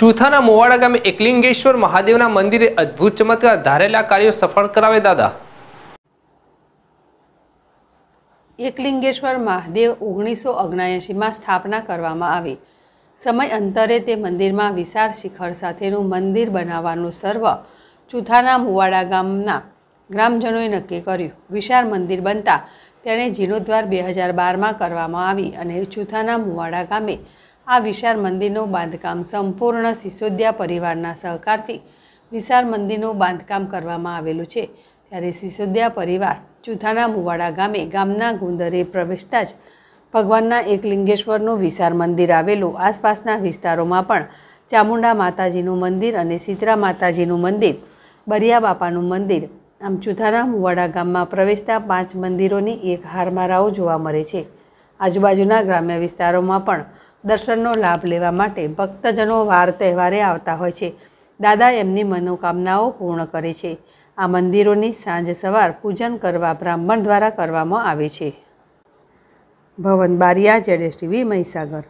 જૂથાના મોવાડા ગામે એકલિંગેશ્વર મહાદેવના મંદિરે અદ્ભુત ચમત્કાર ધારેલા કાર્યો સફળ કરાવે દાદા એકલિંગેશ્વર મહાદેવ ઓગણીસો ઓગણએંશીમાં સ્થાપના કરવામાં આવી સમય અંતરે તે મંદિરમાં વિશાળ શિખર સાથેનું મંદિર બનાવવાનું સર્વ ચૂથાના મુવાડા ગામના ગ્રામજનોએ નક્કી કર્યું વિશાળ મંદિર બનતા તેણે જીર્ણોદ્વાર બે હજાર બારમાં કરવામાં આવી અને ચૂથાના મુવાડા ગામે આ વિશાળ મંદિરનું બાંધકામ સંપૂર્ણ સિસોદિયા પરિવારના સહકારથી વિશાળ મંદિરનું બાંધકામ કરવામાં આવેલું છે ત્યારે સિસોદિયા પરિવાર ચુથાના મુવાડા ગામે ગામના ગુંદરે પ્રવેશતા જ ભગવાનના એકલિંગેશ્વરનું વિશાળ મંદિર આવેલું આસપાસના વિસ્તારોમાં પણ ચામુંડા માતાજીનું મંદિર અને સીતરા માતાજીનું મંદિર બરિયા બાપાનું મંદિર આમ ચુથાના મુવાડા ગામમાં પ્રવેશતા પાંચ મંદિરોની એક હારમારાઓ જોવા મળે છે આજુબાજુના ગ્રામ્ય વિસ્તારોમાં પણ દર્શનનો લાભ લેવા માટે ભક્તજનો વાર તહેવારે આવતા હોય છે દાદા એમની મનોકામનાઓ પૂર્ણ કરે છે આ મંદિરોની સાંજ સવાર પૂજન કરવા બ્રાહ્મણ દ્વારા કરવામાં આવે છે ભવન બારિયા જેડેશ ટીવી મહીસાગર